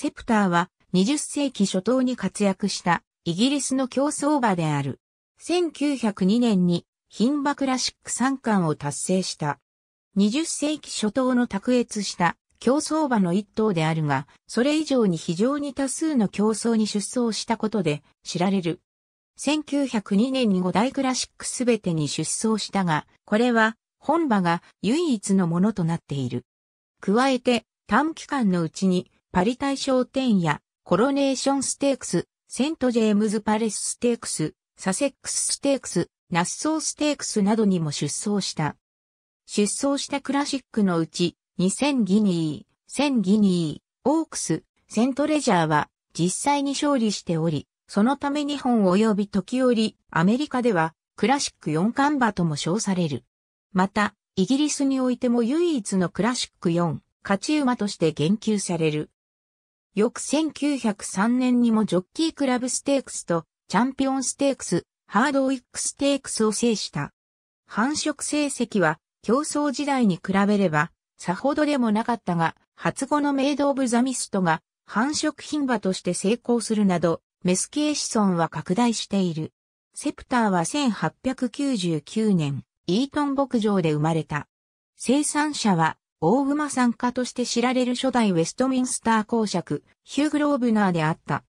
セプターは20世紀初頭に活躍したイギリスの競争馬である。1902年に牝馬クラシック3冠を達成した。20世紀初頭の卓越した競争馬の一頭であるが、それ以上に非常に多数の競争に出走したことで知られる。1902年に5大クラシックすべてに出走したが、これは本馬が唯一のものとなっている。加えて短期間のうちにパリ大賞店や、コロネーションステークス、セントジェームズパレスステークス、サセックスステークス、ナッソーステークスなどにも出走した。出走したクラシックのうち、2000ギニー、1000ギニー、オークス、セントレジャーは実際に勝利しており、そのため日本及び時折、アメリカではクラシック4冠馬とも称される。また、イギリスにおいても唯一のクラシック4、勝ち馬として言及される。翌1903年にもジョッキークラブステークスとチャンピオンステークス、ハードウィックステークスを制した。繁殖成績は競争時代に比べればさほどでもなかったが、初後のメイド・オブ・ザ・ミストが繁殖牝馬として成功するなど、メス系子孫は拡大している。セプターは1899年、イートン牧場で生まれた。生産者は大馬参加として知られる初代ウェストミンスター公爵、ヒュー・グローブナーであった。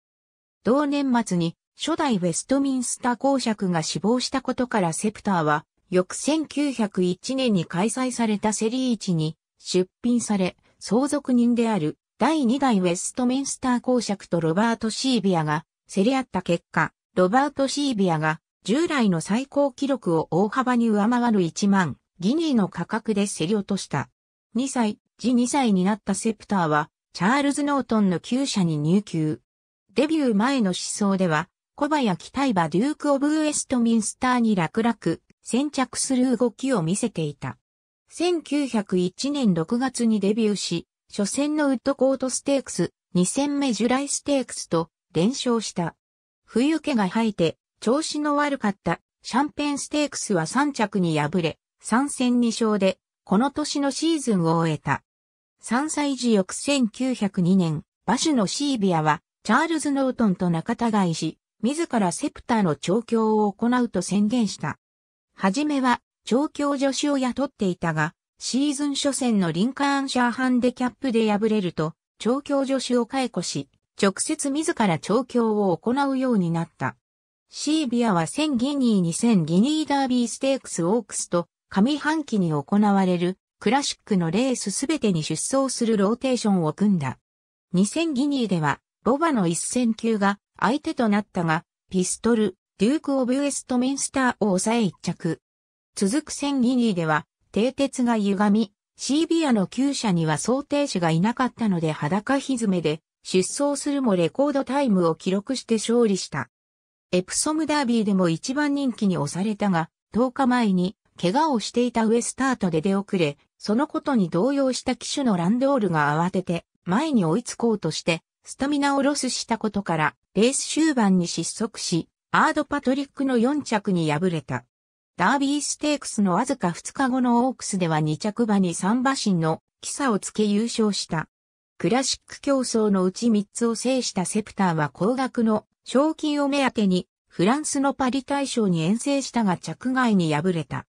同年末に初代ウェストミンスター公爵が死亡したことからセプターは、翌1901年に開催されたセリーチに出品され、相続人である第2代ウェストミンスター公爵とロバート・シービアが競り合った結果、ロバート・シービアが従来の最高記録を大幅に上回る1万ギニーの価格で競り落とした。2歳、次2歳になったセプターは、チャールズ・ノートンの旧社に入球。デビュー前の思想では、小林大馬デューク・オブ・ウェストミンスターに楽々、先着する動きを見せていた。1901年6月にデビューし、初戦のウッドコートステークス、2戦目ジュライステークスと連勝した。冬毛が吐いて、調子の悪かったシャンペンステークスは3着に敗れ、3戦2勝でこの年のシーズンを終えた。3歳時翌1902年、馬主のシービアは、チャールズ・ノートンと仲違いし、自らセプターの調教を行うと宣言した。はじめは、調教助手を雇っていたが、シーズン初戦のリンカーンシャーハンデキャップで敗れると、調教助手を解雇し、直接自ら調教を行うようになった。シービアは1000ギニー2000ギニーダービーステークスオークスと上半期に行われるクラシックのレースすべてに出走するローテーションを組んだ。2000ギニーでは、ボバの一戦級が相手となったが、ピストル、デューク・オブ・ウェストミンスターを抑え一着。続く1000ギニーでは、蹄鉄が歪み、シービアの厩舎には想定士がいなかったので裸蹄で出走するもレコードタイムを記録して勝利した。エプソムダービーでも一番人気に押されたが、10日前に怪我をしていた上スタートで出遅れ、そのことに動揺した機種のランドールが慌てて前に追いつこうとして、スタミナをロスしたことから、レース終盤に失速し、アード・パトリックの4着に敗れた。ダービーステークスのわずか2日後のオークスでは2着馬に3馬身のキサをつけ優勝した。クラシック競争のうち3つを制したセプターは高額の賞金を目当てにフランスのパリ大賞に遠征したが着外に敗れた。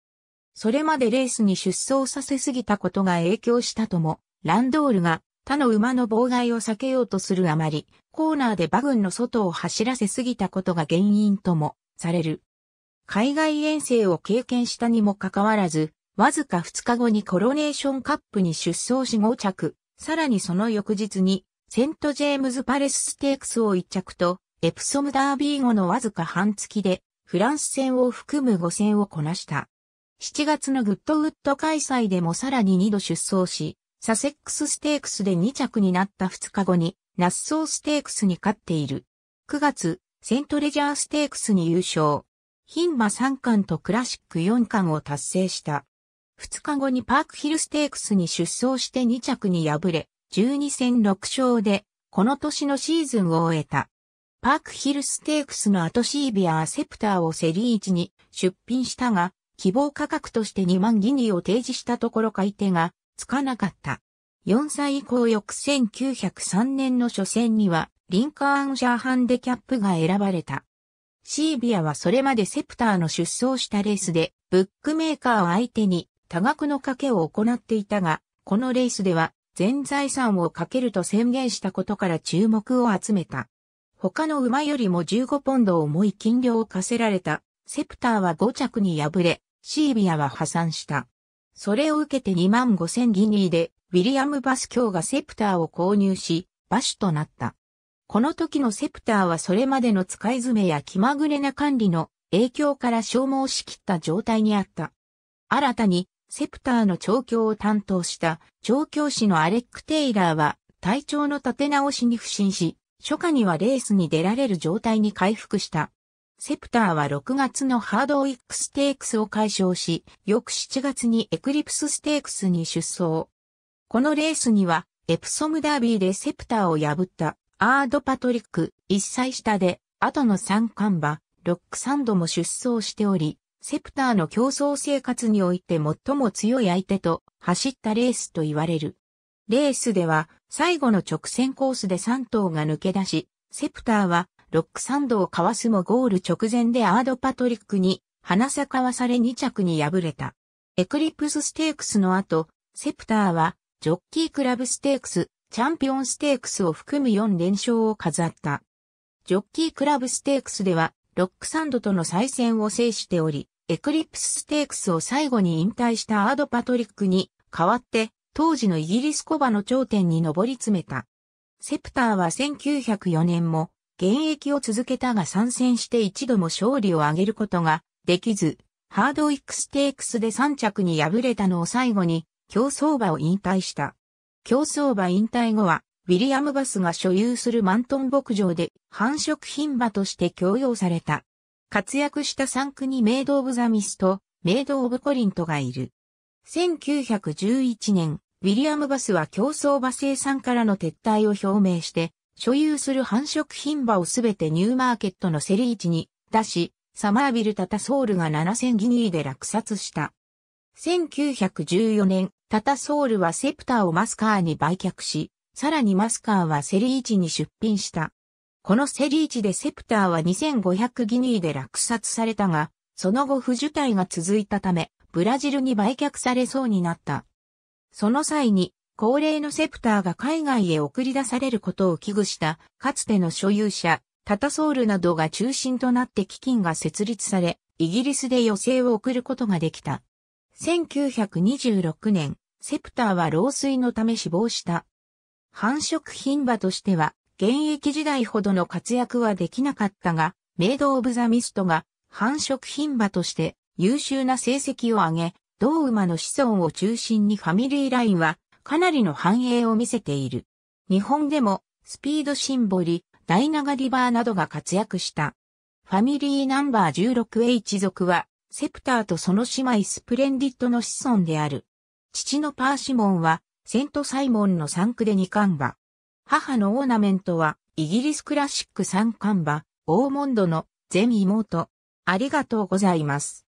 それまでレースに出走させすぎたことが影響したとも、ランドールが他の馬の妨害を避けようとするあまり、コーナーで馬群の外を走らせすぎたことが原因ともされる。海外遠征を経験したにもかかわらず、わずか2日後にコロネーションカップに出走し5着、さらにその翌日に、セントジェームズパレスステークスを1着と、エプソムダービー後のわずか半月で、フランス戦を含む5戦をこなした。7月のグッドウッド開催でもさらに2度出走し、サセックスステークスで2着になった2日後に、ナッソーステークスに勝っている。9月、セントレジャーステークスに優勝。ン馬3冠とクラシック4冠を達成した。2日後にパークヒルステークスに出走して2着に敗れ、12戦6勝で、この年のシーズンを終えた。パークヒルステークスの後シービアーセプターをセリー1に出品したが、希望価格として2万ギニを提示したところ買い手がつかなかった。4歳以降翌1903年の初戦には、リンカーンシャーハンデキャップが選ばれた。シービアはそれまでセプターの出走したレースで、ブックメーカーを相手に多額の賭けを行っていたが、このレースでは全財産をかけると宣言したことから注目を集めた。他の馬よりも15ポンド重い金量を課せられた、セプターは5着に敗れ、シービアは破産した。それを受けて2万5千ギニーで、ウィリアム・バス卿がセプターを購入し、シュとなった。この時のセプターはそれまでの使い詰めや気まぐれな管理の影響から消耗しきった状態にあった。新たに、セプターの調教を担当した調教師のアレック・テイラーは体調の立て直しに不振し、初夏にはレースに出られる状態に回復した。セプターは6月のハードウィックステークスを解消し、翌7月にエクリプスステークスに出走。このレースには、エプソムダービーでセプターを破ったアード・パトリック、1歳下で、後の3冠馬、ロックサンドも出走しており、セプターの競争生活において最も強い相手と走ったレースと言われる。レースでは最後の直線コースで3頭が抜け出し、セプターはロックサンドをかわすもゴール直前でアードパトリックに、花さかわされ2着に敗れた。エクリプスステークスの後、セプターは、ジョッキークラブステークス、チャンピオンステークスを含む4連勝を飾った。ジョッキークラブステークスでは、ロックサンドとの再戦を制しており、エクリプスステークスを最後に引退したアード・パトリックに代わって、当時のイギリスコバの頂点に上り詰めた。セプターは1904年も現役を続けたが参戦して一度も勝利を挙げることができず、ハードウィックステークスで3着に敗れたのを最後に、競争馬を引退した。競争馬引退後は、ウィリアム・バスが所有するマントン牧場で繁殖品馬として供用された。活躍した3区にメイド・オブ・ザ・ミスとメイド・オブ・コリントがいる。1911年、ウィリアム・バスは競争馬生産からの撤退を表明して、所有する繁殖品場をすべてニューマーケットの競り市に出し、サマービルタタソールが7000ギニーで落札した。1914年、タタソールはセプターをマスカーに売却し、さらにマスカーはセリーチに出品した。このセリーチでセプターは2500ギニーで落札されたが、その後不受体が続いたため、ブラジルに売却されそうになった。その際に、高齢のセプターが海外へ送り出されることを危惧した、かつての所有者、タタソールなどが中心となって基金が設立され、イギリスで余生を送ることができた。1926年、セプターは老衰のため死亡した。繁殖品馬としては、現役時代ほどの活躍はできなかったが、メイド・オブ・ザ・ミストが繁殖品馬として優秀な成績を上げ、同馬の子孫を中心にファミリーラインはかなりの繁栄を見せている。日本でも、スピードシンボリ、ダイナガリバーなどが活躍した。ファミリーナンバー 16H 族は、セプターとその姉妹スプレンディットの子孫である。父のパーシモンは、セントサイモンの3区で二冠馬。母のオーナメントは、イギリスクラシック三冠馬、オーモンドの全妹。ありがとうございます。